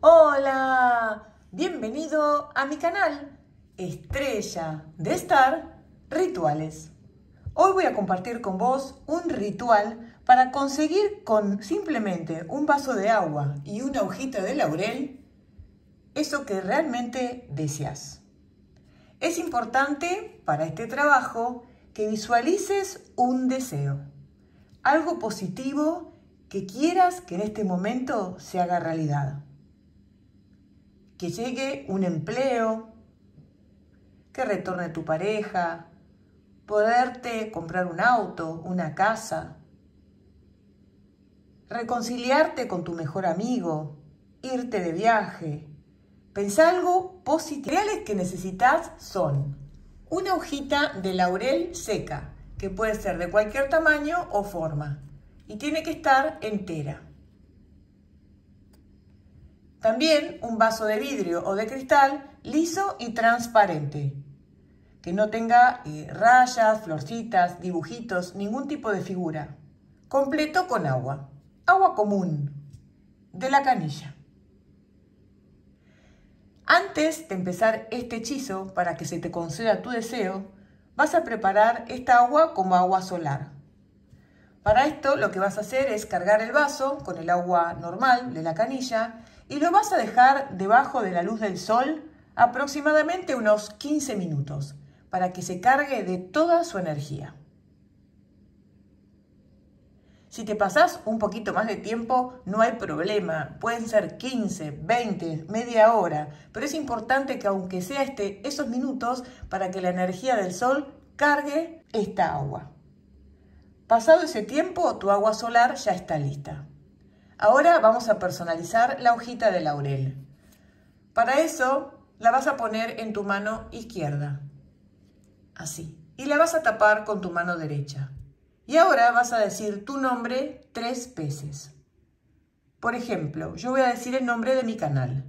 Hola, bienvenido a mi canal Estrella de Estar Rituales. Hoy voy a compartir con vos un ritual para conseguir con simplemente un vaso de agua y una hojita de laurel eso que realmente deseas. Es importante para este trabajo que visualices un deseo, algo positivo que quieras que en este momento se haga realidad que llegue un empleo, que retorne tu pareja, poderte comprar un auto, una casa, reconciliarte con tu mejor amigo, irte de viaje. pensar algo positivo. Los materiales que necesitas son una hojita de laurel seca, que puede ser de cualquier tamaño o forma, y tiene que estar entera. También un vaso de vidrio o de cristal liso y transparente, que no tenga eh, rayas, florcitas, dibujitos, ningún tipo de figura. Completo con agua, agua común, de la canilla. Antes de empezar este hechizo para que se te conceda tu deseo, vas a preparar esta agua como agua solar. Para esto lo que vas a hacer es cargar el vaso con el agua normal de la canilla y lo vas a dejar debajo de la luz del sol aproximadamente unos 15 minutos para que se cargue de toda su energía. Si te pasas un poquito más de tiempo, no hay problema. Pueden ser 15, 20, media hora. Pero es importante que aunque sea este, esos minutos para que la energía del sol cargue esta agua. Pasado ese tiempo, tu agua solar ya está lista. Ahora vamos a personalizar la hojita de laurel. Para eso la vas a poner en tu mano izquierda, así, y la vas a tapar con tu mano derecha. Y ahora vas a decir tu nombre tres veces. Por ejemplo, yo voy a decir el nombre de mi canal.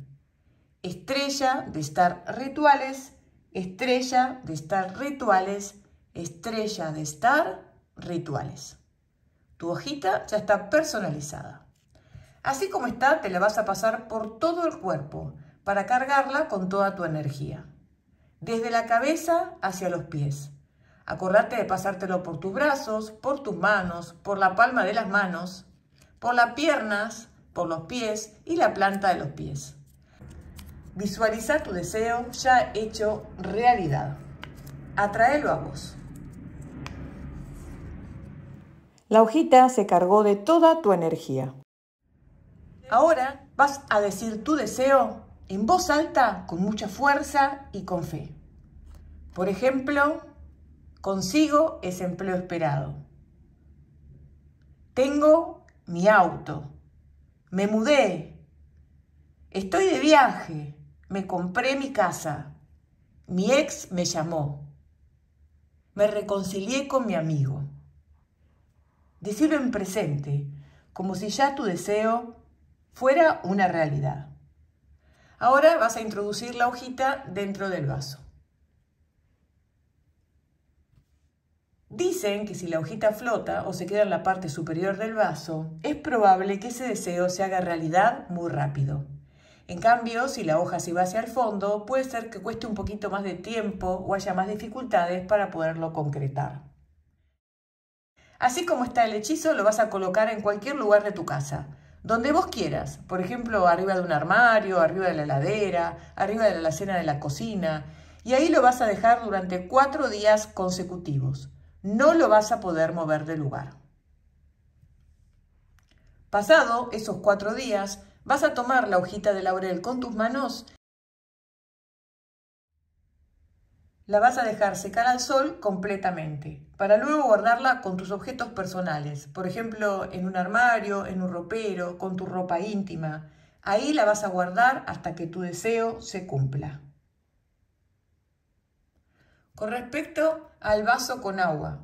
Estrella de estar rituales, estrella de estar rituales, estrella de estar rituales. Tu hojita ya está personalizada. Así como está, te la vas a pasar por todo el cuerpo para cargarla con toda tu energía. Desde la cabeza hacia los pies. Acordate de pasártelo por tus brazos, por tus manos, por la palma de las manos, por las piernas, por los pies y la planta de los pies. Visualiza tu deseo ya hecho realidad. Atraelo a vos. La hojita se cargó de toda tu energía. Ahora vas a decir tu deseo en voz alta, con mucha fuerza y con fe. Por ejemplo, consigo ese empleo esperado. Tengo mi auto. Me mudé. Estoy de viaje. Me compré mi casa. Mi ex me llamó. Me reconcilié con mi amigo. Decirlo en presente, como si ya tu deseo fuera una realidad. Ahora vas a introducir la hojita dentro del vaso. Dicen que si la hojita flota o se queda en la parte superior del vaso, es probable que ese deseo se haga realidad muy rápido. En cambio, si la hoja se va hacia el fondo, puede ser que cueste un poquito más de tiempo o haya más dificultades para poderlo concretar. Así como está el hechizo, lo vas a colocar en cualquier lugar de tu casa donde vos quieras, por ejemplo, arriba de un armario, arriba de la heladera, arriba de la cena de la cocina, y ahí lo vas a dejar durante cuatro días consecutivos. No lo vas a poder mover de lugar. Pasado esos cuatro días, vas a tomar la hojita de laurel con tus manos La vas a dejar secar al sol completamente, para luego guardarla con tus objetos personales, por ejemplo, en un armario, en un ropero, con tu ropa íntima. Ahí la vas a guardar hasta que tu deseo se cumpla. Con respecto al vaso con agua,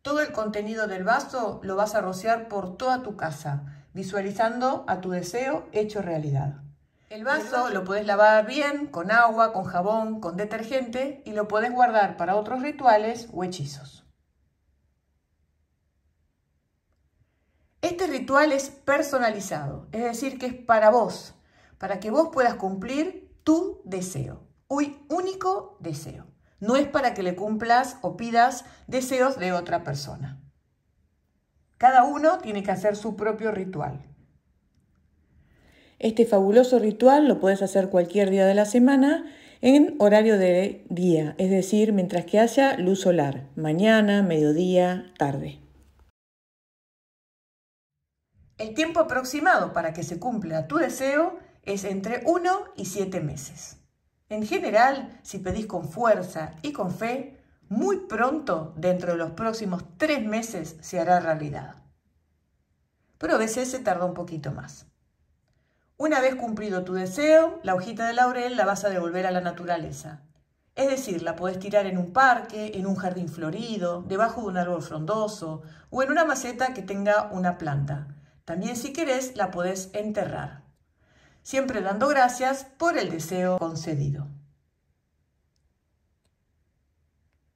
todo el contenido del vaso lo vas a rociar por toda tu casa, visualizando a tu deseo hecho realidad. El vaso lo puedes lavar bien con agua, con jabón, con detergente y lo puedes guardar para otros rituales o hechizos. Este ritual es personalizado, es decir, que es para vos, para que vos puedas cumplir tu deseo, un único deseo. No es para que le cumplas o pidas deseos de otra persona. Cada uno tiene que hacer su propio ritual. Este fabuloso ritual lo puedes hacer cualquier día de la semana en horario de día, es decir, mientras que haya luz solar, mañana, mediodía, tarde. El tiempo aproximado para que se cumpla tu deseo es entre 1 y 7 meses. En general, si pedís con fuerza y con fe, muy pronto, dentro de los próximos 3 meses, se hará realidad. Pero a veces se tarda un poquito más. Una vez cumplido tu deseo, la hojita de laurel la vas a devolver a la naturaleza. Es decir, la podés tirar en un parque, en un jardín florido, debajo de un árbol frondoso o en una maceta que tenga una planta. También si querés la podés enterrar. Siempre dando gracias por el deseo concedido.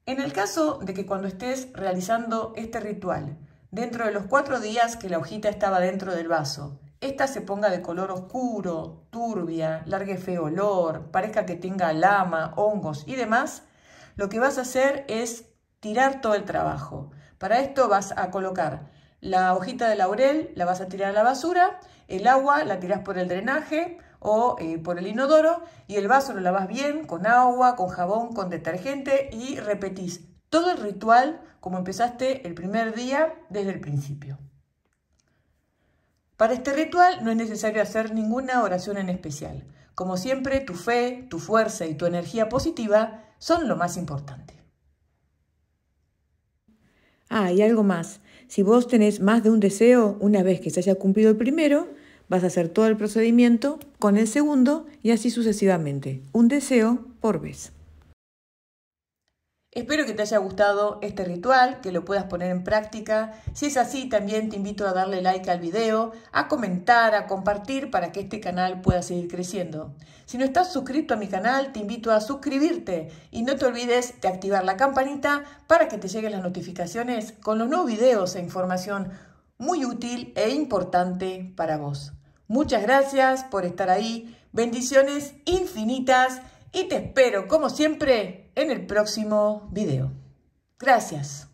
En el caso de que cuando estés realizando este ritual, dentro de los cuatro días que la hojita estaba dentro del vaso, esta se ponga de color oscuro, turbia, largue feo olor, parezca que tenga lama, hongos y demás, lo que vas a hacer es tirar todo el trabajo. Para esto vas a colocar la hojita de laurel, la vas a tirar a la basura, el agua la tirás por el drenaje o eh, por el inodoro y el vaso lo lavas bien con agua, con jabón, con detergente y repetís todo el ritual como empezaste el primer día desde el principio. Para este ritual no es necesario hacer ninguna oración en especial. Como siempre, tu fe, tu fuerza y tu energía positiva son lo más importante. Ah, y algo más. Si vos tenés más de un deseo, una vez que se haya cumplido el primero, vas a hacer todo el procedimiento con el segundo y así sucesivamente, un deseo por vez. Espero que te haya gustado este ritual, que lo puedas poner en práctica. Si es así, también te invito a darle like al video, a comentar, a compartir para que este canal pueda seguir creciendo. Si no estás suscrito a mi canal, te invito a suscribirte y no te olvides de activar la campanita para que te lleguen las notificaciones con los nuevos videos e información muy útil e importante para vos. Muchas gracias por estar ahí. Bendiciones infinitas y te espero como siempre en el próximo video. Gracias.